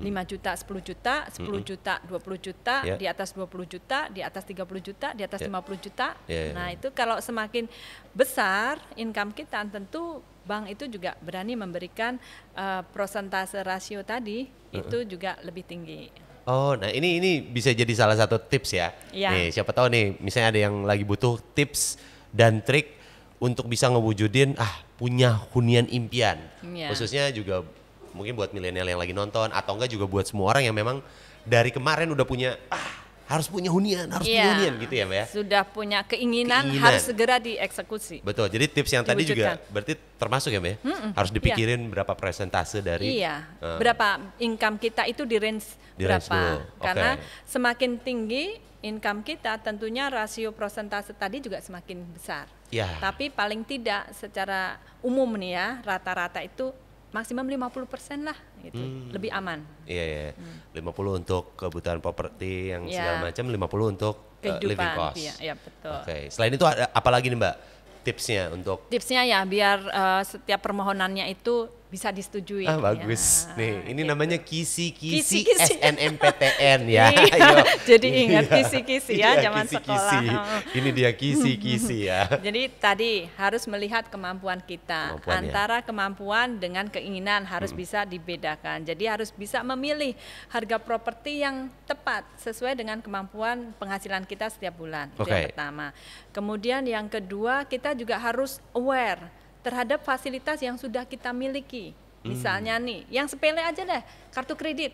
5 hmm, hmm, hmm, juta, 10 juta, 10 mm -hmm. juta, 20 juta, yeah. di atas 20 juta, di atas 30 juta, di atas yeah. 50 juta. Yeah, ya, nah, yeah. itu kalau semakin besar income kita tentu bank itu juga berani memberikan uh, prosentase rasio tadi mm -uh. itu juga lebih tinggi. Oh, nah ini ini bisa jadi salah satu tips ya. ya. Nih, siapa tahu nih, misalnya ada yang lagi butuh tips dan trik untuk bisa ngewujudin ah punya hunian impian. Ya. Khususnya juga mungkin buat milenial yang lagi nonton atau enggak juga buat semua orang yang memang dari kemarin udah punya ah harus punya hunian, harus yeah. punya iya, hunian gitu ya, Mbak ya. Sudah punya keinginan, keinginan harus segera dieksekusi. Betul. Jadi tips yang tadi juga berarti termasuk ya, Mbak ya. Mm -mm. Harus iya. dipikirin yeah. berapa presentase dari Iya. Um, berapa income kita itu di range di berapa? Range dulu. Okay. Karena semakin tinggi income kita, tentunya rasio persentase tadi juga semakin besar. Yeah. Tapi paling tidak secara umum nih ya, rata-rata itu maksimum 50% lah gitu. Hmm. Lebih aman. Iya, iya. Hmm. lima Hmm. 50 untuk kebutuhan properti yang yeah. segala macam, 50 untuk eh, Kehidupan, uh, living cost. Iya, ya, betul. Oke. Okay. Selain itu ada apa lagi nih, Mbak? Tipsnya untuk Tipsnya ya biar uh, setiap permohonannya itu bisa disetujui. Ah, bagus. Ya. Nih, ini gitu. namanya kisi-kisi SNMPTN ya. Iya, jadi ingat kisi-kisi ya iya, zaman kisi -kisi. sekolah. Ini dia kisi-kisi ya. Jadi tadi harus melihat kemampuan kita ya. antara kemampuan dengan keinginan harus hmm. bisa dibedakan. Jadi harus bisa memilih harga properti yang tepat sesuai dengan kemampuan penghasilan kita setiap bulan. Okay. Itu yang pertama. Kemudian yang kedua, kita juga harus aware terhadap fasilitas yang sudah kita miliki. Hmm. Misalnya hmm. nih, yang sepele aja deh, kartu kredit.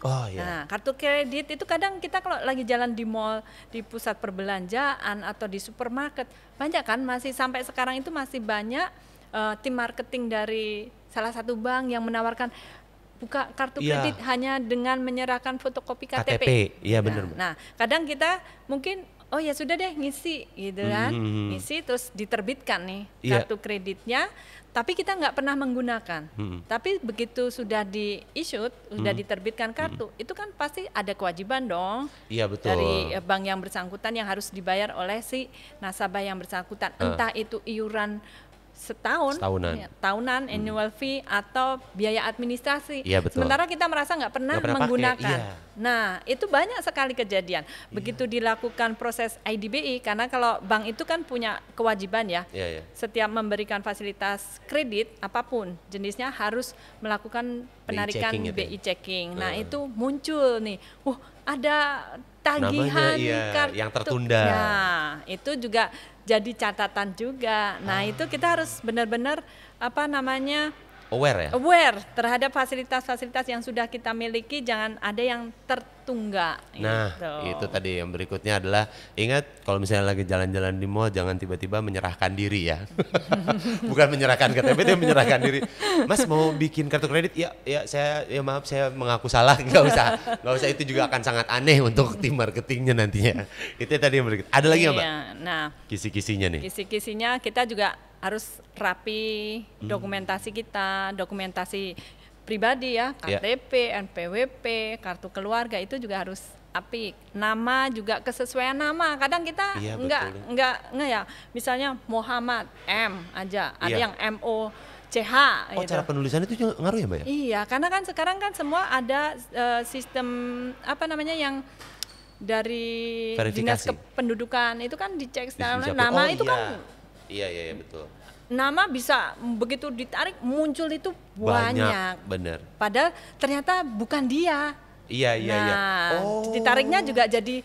Oh iya. Nah, kartu kredit itu kadang kita kalau lagi jalan di mall, di pusat perbelanjaan atau di supermarket, banyak kan masih sampai sekarang itu masih banyak uh, tim marketing dari salah satu bank yang menawarkan buka kartu ya. kredit hanya dengan menyerahkan fotokopi KTP. KTP, iya benar. Nah, nah, kadang kita mungkin oh ya sudah deh ngisi gitu hmm, kan hmm, hmm, ngisi terus diterbitkan nih yeah. kartu kreditnya tapi kita nggak pernah menggunakan hmm. tapi begitu sudah di issued sudah diterbitkan kartu hmm. itu kan pasti ada kewajiban dong iya betul dari eh, bank yang bersangkutan yang harus dibayar oleh si nasabah yang bersangkutan uh. entah itu iuran setahun tahunan ya, tahunan hmm. annual fee atau biaya administrasi ya, betul. sementara kita merasa nggak pernah, pernah menggunakan pakai, iya. nah itu banyak sekali kejadian iya. begitu ya. dilakukan proses IDBI karena kalau bank itu kan punya kewajiban ya, ya, ya setiap memberikan fasilitas kredit apapun jenisnya harus melakukan penarikan BI checking, gitu ya? BI checking. nah hmm. itu muncul nih wah ada tagihan Namanya, iya, yang tertunda nah itu juga jadi catatan juga. Nah, ah. itu kita harus benar-benar apa namanya? aware ya aware terhadap fasilitas-fasilitas yang sudah kita miliki jangan ada yang tertunggak nah gitu. itu tadi yang berikutnya adalah ingat kalau misalnya lagi jalan-jalan di mall jangan tiba-tiba menyerahkan diri ya bukan menyerahkan KTP tapi menyerahkan diri mas mau bikin kartu kredit ya ya saya ya maaf saya mengaku salah Gak usah gak usah itu juga akan sangat aneh untuk tim marketingnya nantinya itu tadi yang berikut ada lagi iya, mbak nah kisi-kisinya nih kisi-kisinya kita juga harus rapi hmm. dokumentasi kita, dokumentasi pribadi ya, KTP, yeah. NPWP, kartu keluarga itu juga harus apik Nama juga kesesuaian nama. Kadang kita yeah, enggak betul. enggak enggak ya. ya. Misalnya Muhammad M aja, ada yeah. yang MO CH. Oh, gitu. cara penulisan itu juga ngaruh ya, Mbak? Ya? Iya, karena kan sekarang kan semua ada uh, sistem apa namanya yang dari Verifikasi. dinas kependudukan itu kan dicek secara nama oh, itu kan iya. kan Iya iya iya betul. Nama bisa begitu ditarik muncul itu banyak. Banyak, bener. Padahal ternyata bukan dia. Iya iya, iya. nah, iya. Oh. Ditariknya juga jadi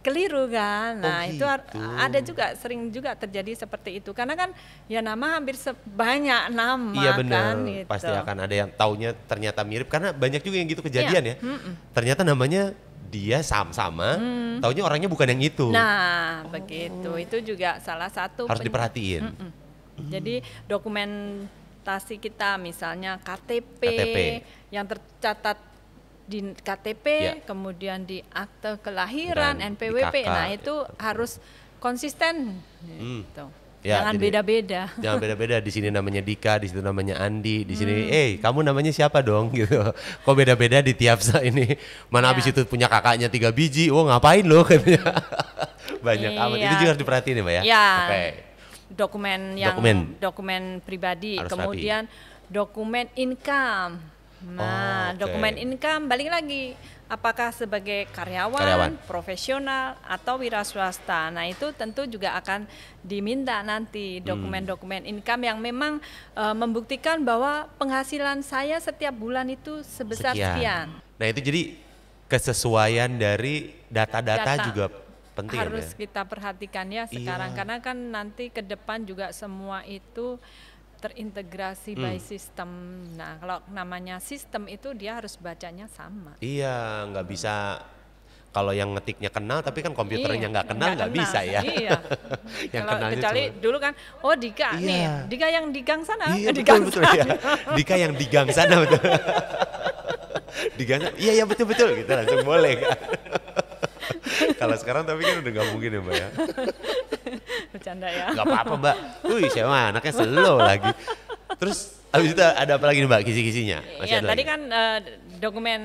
keliru kan. Oh, nah, oh, gitu. itu ada juga sering juga terjadi seperti itu. Karena kan ya nama hampir sebanyak nama iya, benar kan gitu. Pasti akan ada yang taunya ternyata mirip karena banyak juga yang gitu kejadian iya. ya. Mm -mm. Ternyata namanya dia sama-sama, mm. taunya orangnya bukan yang itu. Nah, oh. begitu. Itu juga salah satu harus diperhatiin. Mm. Jadi dokumentasi kita misalnya KTP, KTP yang tercatat di KTP, ya. kemudian di akte kelahiran, Dan NPWP. KK, nah, itu ya. harus konsisten hmm. gitu. Ya, jangan beda-beda. Jangan beda-beda. Di sini namanya Dika, di situ namanya Andi, di sini hmm. eh kamu namanya siapa dong gitu. Kok beda-beda di tiap saat ini. Mana ya. habis itu punya kakaknya tiga biji, wah oh, ngapain loh katanya. Banyak iya. amat. Itu juga harus diperhatiin ya, Mbak ya. ya. Oke. Okay. Dokumen yang dokumen, dokumen pribadi, harus kemudian rapi. dokumen income Nah, oh, okay. dokumen income balik lagi apakah sebagai karyawan, karyawan, profesional atau wira swasta. Nah, itu tentu juga akan diminta nanti hmm. dokumen-dokumen income yang memang e, membuktikan bahwa penghasilan saya setiap bulan itu sebesar sekian. sekian. Nah, itu jadi kesesuaian dari data-data Data. juga penting ya, ya? harus ya? kita perhatikan ya sekarang iya. karena kan nanti ke depan juga semua itu terintegrasi hmm. by system. Nah, kalau namanya sistem itu dia harus bacanya sama. Iya, nggak bisa kalau yang ngetiknya kenal tapi kan komputernya iya, nggak kenal nggak bisa ya. Iya. yang kalau kenalnya kecuali cuma... dulu kan oh Dika iya. nih, Dika yang di gang sana. Iya, eh, di betul, betul, sana. Ya. Dika yang di gang sana betul. di gang iya iya betul betul gitu langsung boleh kan. Kalau sekarang tapi kan udah gak mungkin ya mbak ya. Bercanda ya. Gak apa-apa mbak. Wih saya anaknya slow lagi. Terus abis itu ada apa lagi nih mbak kisi-kisinya? Iya tadi lagi? kan uh, dokumen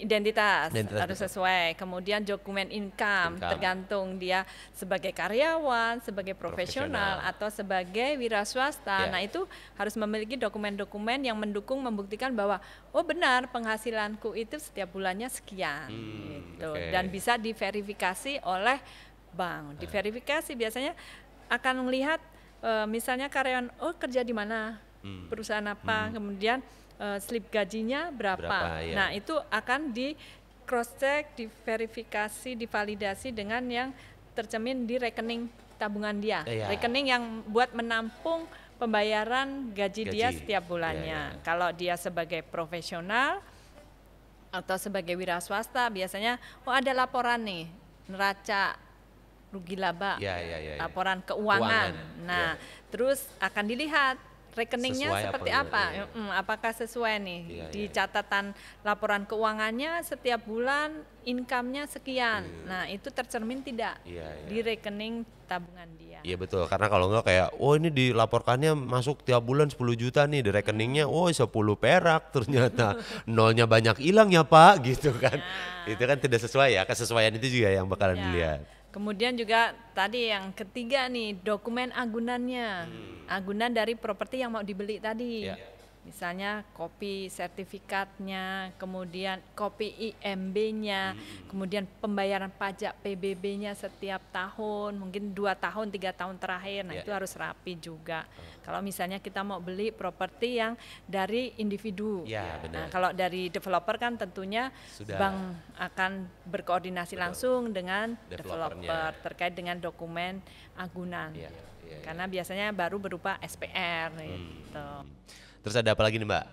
identitas, identitas harus sesuai. Kemudian dokumen income, income tergantung dia sebagai karyawan, sebagai profesional, atau sebagai wira swasta. Yeah. Nah, itu harus memiliki dokumen-dokumen yang mendukung membuktikan bahwa oh benar penghasilanku itu setiap bulannya sekian hmm, gitu. Okay. Dan bisa diverifikasi oleh bank. Nah. Diverifikasi biasanya akan melihat e, misalnya karyawan oh kerja di mana? Hmm. Perusahaan apa? Hmm. Kemudian uh, slip gajinya berapa. berapa ya. Nah, itu akan di cross check, diverifikasi, divalidasi dengan yang tercemin di rekening tabungan dia. Iya. Rekening yang buat menampung pembayaran gaji, gaji. dia setiap bulannya. Ya, ya. Kalau dia sebagai profesional atau sebagai wira swasta biasanya oh ada laporan nih neraca rugi laba, ya, ya, ya, ya. laporan keuangan. keuangan. Nah, ya. terus akan dilihat rekeningnya sesuai seperti apa? Ya? apa? Ya. Apakah sesuai nih ya, di ya, catatan laporan keuangannya setiap bulan income-nya sekian. Iya. Nah, itu tercermin tidak ya, ya. di rekening tabungan dia. Iya betul, karena kalau enggak kayak oh ini dilaporkannya masuk tiap bulan 10 juta nih di rekeningnya hmm. oh 10 perak ternyata nolnya banyak hilang ya, Pak gitu kan. Ya. Itu kan tidak sesuai ya, kesesuaian itu juga yang bakalan ya. dilihat. Kemudian juga tadi yang ketiga nih dokumen agunannya, hmm. agunan dari properti yang mau dibeli tadi. Yeah misalnya kopi sertifikatnya, kemudian kopi IMB-nya, hmm. kemudian pembayaran pajak PBB-nya setiap tahun, mungkin dua tahun, tiga tahun terakhir, nah yeah. itu iya. harus rapi juga. Oh. Kalau misalnya kita mau beli properti yang dari individu, yeah, ya. Iya. nah kalau dari developer kan tentunya Sudah. bank akan berkoordinasi langsung dengan developer terkait dengan dokumen agunan, yeah. Yeah, iya. karena biasanya baru berupa SPR hmm. gitu. Terus ada apa lagi nih Mbak?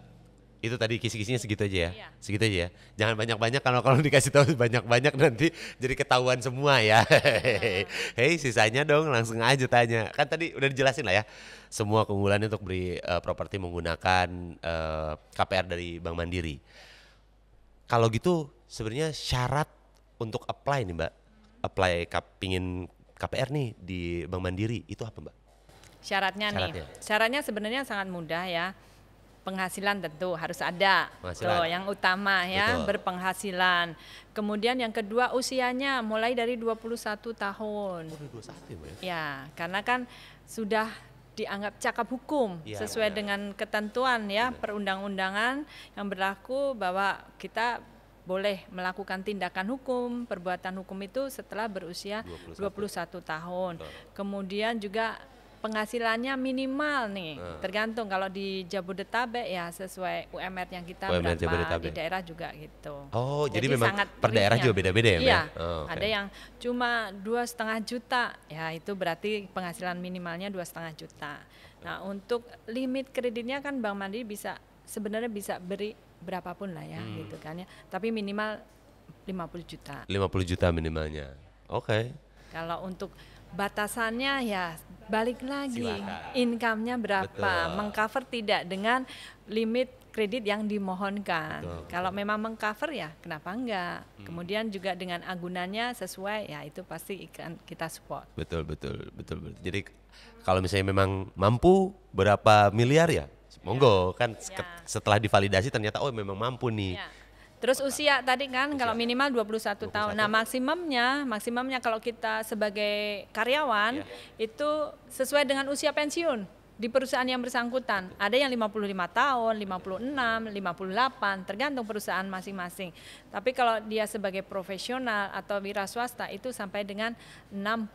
Itu tadi kisi-kisinya segitu aja ya. Iya. Segitu aja ya. Jangan banyak-banyak kalau kalau dikasih tahu banyak-banyak nanti jadi ketahuan semua ya. Nah. Hei, sisanya dong langsung aja tanya. Kan tadi udah dijelasin lah ya. Semua keunggulannya untuk beli uh, properti menggunakan uh, eh, KPR dari Bank Mandiri. Kalau gitu sebenarnya syarat untuk apply nih Mbak. Apply pingin KPR nih di Bank Mandiri itu apa Mbak? Syaratnya, syaratnya nih. Syaratnya sebenarnya sangat mudah ya penghasilan tentu harus ada. Tuh, yang utama ya Betul. berpenghasilan. Kemudian yang kedua usianya mulai dari 21 tahun. Oh, 21 ya. Ya, karena kan sudah dianggap cakap hukum ya, sesuai ya. dengan ketentuan ya perundang-undangan yang berlaku bahwa kita boleh melakukan tindakan hukum, perbuatan hukum itu setelah berusia 21, 21 tahun. Betul. Kemudian juga penghasilannya minimal nih. hmm. Tergantung kalau di Jabodetabek ya sesuai UMR yang kita UMR berapa di daerah juga gitu. Oh, jadi, jadi memang sangat per daerah juga beda-beda ya? Iya. Ya? Oh, okay. Ada yang cuma dua setengah juta, ya itu berarti penghasilan minimalnya dua setengah juta. Nah, untuk limit kreditnya kan Bank Mandiri bisa sebenarnya bisa beri berapapun lah ya hmm. gitu kan ya. Tapi minimal 50 juta. 50 juta minimalnya. Oke. Okay. Kalau untuk batasannya ya balik lagi income-nya berapa mengcover tidak dengan limit kredit yang dimohonkan Betul. kalau memang mengcover ya kenapa enggak hmm. kemudian juga dengan agunannya sesuai ya itu pasti ikan kita support betul betul betul, betul. jadi kalau misalnya memang mampu berapa miliar ya monggo ya. kan ya. setelah divalidasi ternyata oh memang mampu nih ya. Terus usia tadi kan usia. kalau minimal 21, 21 tahun. Nah, maksimumnya maksimumnya kalau kita sebagai karyawan yeah. itu sesuai dengan usia pensiun di perusahaan yang bersangkutan. Ada yang 55 tahun, 56, 58, tergantung perusahaan masing-masing. Tapi kalau dia sebagai profesional atau wira swasta itu sampai dengan 60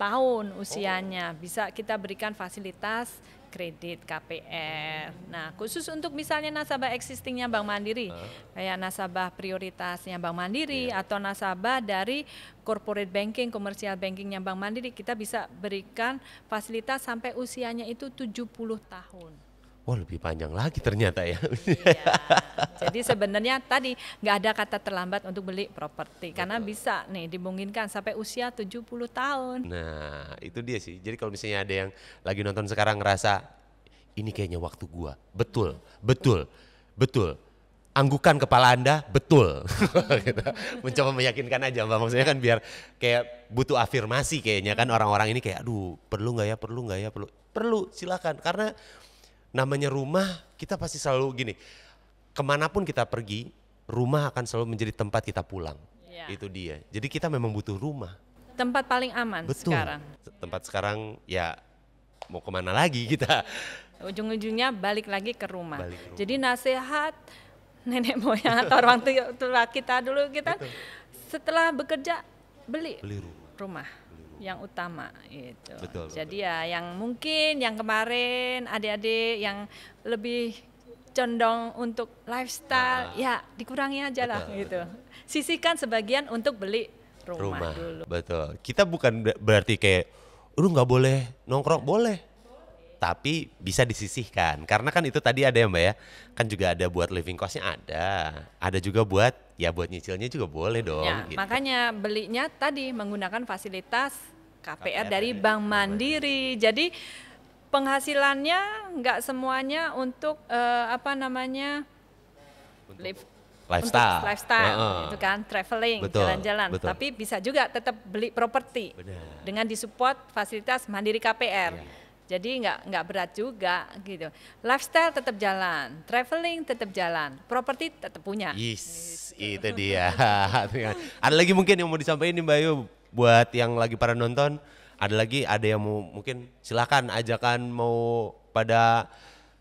tahun usianya. Oh. Bisa kita berikan fasilitas kredit KPR. Nah, khusus untuk misalnya nasabah existingnya Bank Mandiri, uh. kayak nasabah prioritasnya Bank Mandiri yeah. atau nasabah dari corporate banking, komersial bankingnya Bank Mandiri, kita bisa berikan fasilitas sampai usianya itu 70 tahun. Wah lebih panjang lagi ternyata ya. Iya. Jadi sebenarnya tadi nggak ada kata terlambat untuk beli properti karena bisa nih dimungkinkan sampai usia 70 tahun. Nah itu dia sih. Jadi kalau misalnya ada yang lagi nonton sekarang ngerasa ini kayaknya waktu gua. Betul, betul, betul. Anggukan kepala anda, betul. Gitu. Mencoba meyakinkan aja mbak. Maksudnya kan biar kayak butuh afirmasi kayaknya kan hmm. orang-orang ini kayak aduh perlu nggak ya, perlu nggak ya, perlu. Perlu silakan karena namanya rumah kita pasti selalu gini kemanapun kita pergi rumah akan selalu menjadi tempat kita pulang yeah. itu dia jadi kita memang butuh rumah tempat paling aman Betul. sekarang tempat sekarang ya mau kemana lagi kita ujung-ujungnya balik lagi ke rumah, balik ke rumah. jadi nasihat nenek moyang atau orang tua kita dulu kita Betul. setelah bekerja beli, beli rumah, rumah yang utama itu, Betul, Jadi ya yang mungkin yang kemarin adik-adik yang lebih condong untuk lifestyle nah, ya dikurangi aja lah gitu. Sisihkan sebagian untuk beli rumah, rumah dulu. Betul. Kita bukan berarti kayak lu nggak boleh nongkrong, boleh. Tapi bisa disisihkan karena kan itu tadi ada ya mbak ya, kan juga ada buat living costnya ada, ada juga buat ya buat nyicilnya juga boleh ya, dong. Ya, gitu. Makanya belinya tadi menggunakan fasilitas KPR, KPR dari Bank Mandiri. Jadi penghasilannya nggak semuanya untuk uh, apa namanya untuk live lifestyle, untuk lifestyle, uh, uh. itu kan traveling, jalan-jalan. Tapi bisa juga tetap beli properti dengan disupport fasilitas mandiri KPR. Yeah. Jadi nggak nggak berat juga gitu. Lifestyle tetap jalan, traveling tetap jalan, properti tetap punya. Yes, gitu. itu dia. Ada lagi mungkin yang mau disampaikan nih Mbak Yu buat yang lagi para nonton ada lagi ada yang mau mungkin silakan ajakan mau pada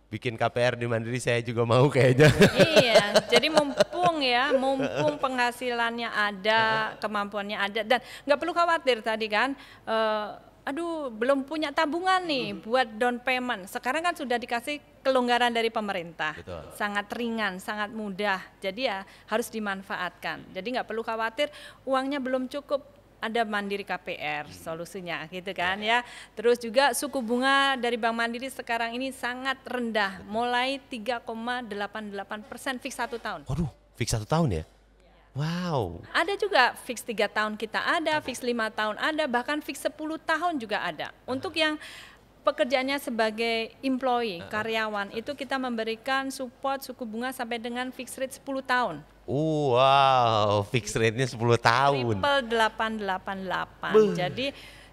bikin KPR di Mandiri saya juga mau kayaknya. iya, jadi mumpung ya, mumpung penghasilannya ada, kemampuannya ada dan nggak perlu khawatir tadi kan. Uh, aduh belum punya tabungan nih hmm. buat down payment. Sekarang kan sudah dikasih kelonggaran dari pemerintah, Betul. sangat ringan, sangat mudah. Jadi ya harus dimanfaatkan. Jadi nggak perlu khawatir uangnya belum cukup ada Mandiri KPR hmm. solusinya gitu ya. kan ya. Terus juga suku bunga dari Bank Mandiri sekarang ini sangat rendah, mulai 3,88 persen fix satu tahun. Waduh, fix satu tahun ya? ya. Wow. Ada juga fix tiga tahun kita ada, fix lima tahun ada, bahkan fix sepuluh tahun juga ada. Untuk yang pekerjaannya sebagai employee, uh, karyawan, itu kita memberikan support suku bunga sampai dengan fixed rate 10 tahun. Wow, fixed rate-nya 10 tahun. Triple 888. Buh. Jadi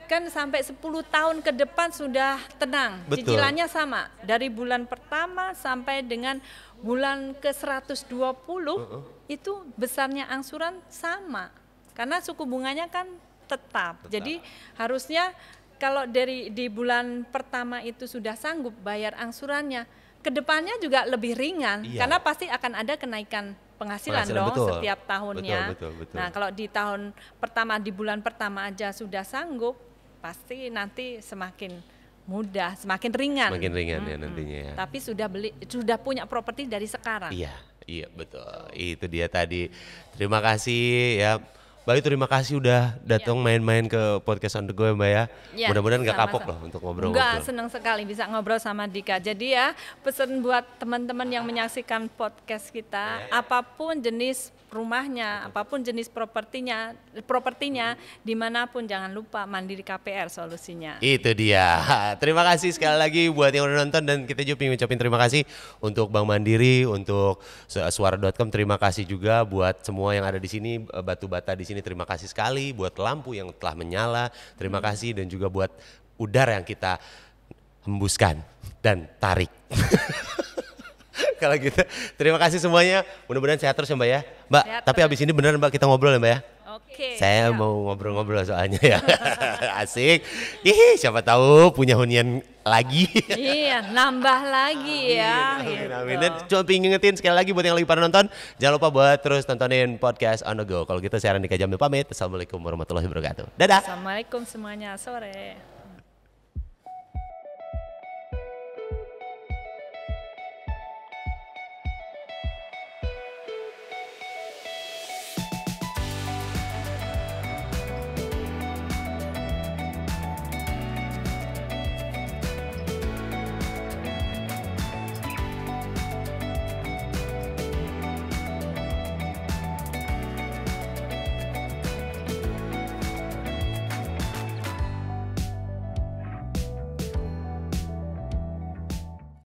kan sampai 10 tahun ke depan sudah tenang. Betul. Cicilannya sama dari bulan pertama sampai dengan bulan ke 120 uh -uh. itu besarnya angsuran sama. Karena suku bunganya kan tetap. tetap. Jadi harusnya kalau dari di bulan pertama itu sudah sanggup bayar angsurannya, kedepannya juga lebih ringan iya. karena pasti akan ada kenaikan penghasilan, penghasilan dong betul. setiap tahunnya. Betul, betul, betul. Nah kalau di tahun pertama di bulan pertama aja sudah sanggup, pasti nanti semakin mudah, semakin ringan. Semakin ringan hmm, ya nantinya. Ya. Tapi sudah beli, sudah punya properti dari sekarang. Iya, iya betul. Itu dia tadi. Terima kasih ya Baik terima kasih udah datang yeah. main-main ke podcast on the go ya Mbak ya. Yeah, Mudah-mudahan gak kapok loh untuk ngobrol Enggak, seneng sekali bisa ngobrol sama Dika. Jadi ya pesan buat teman-teman yang menyaksikan podcast kita, yeah. apapun jenis rumahnya, apapun jenis propertinya, propertinya dimanapun jangan lupa mandiri KPR solusinya. Itu dia. Terima kasih sekali lagi buat yang udah nonton dan kita juga ingin ucapin terima kasih untuk Bank Mandiri, untuk suara.com terima kasih juga buat semua yang ada di sini, eh, batu bata di sini terima kasih sekali buat lampu yang telah menyala, terima hmm. kasih dan juga buat udara yang kita hembuskan dan tarik. Kalau gitu. Terima kasih semuanya. Mudah-mudahan sehat terus ya Mbak ya. Mbak, sehat tapi habis ini beneran Mbak kita ngobrol ya Mbak ya. Oke. Saya ya. mau ngobrol-ngobrol soalnya ya. Asik. Ih, siapa tahu punya hunian lagi. iya, nambah lagi ya. Amin, amin. Gitu. Dan cuma ingetin sekali lagi buat yang lagi pada nonton, jangan lupa buat terus tontonin podcast on the go. Kalau gitu saya Randika Jamil pamit. Assalamualaikum warahmatullahi wabarakatuh. Dadah. Assalamualaikum semuanya. Sore.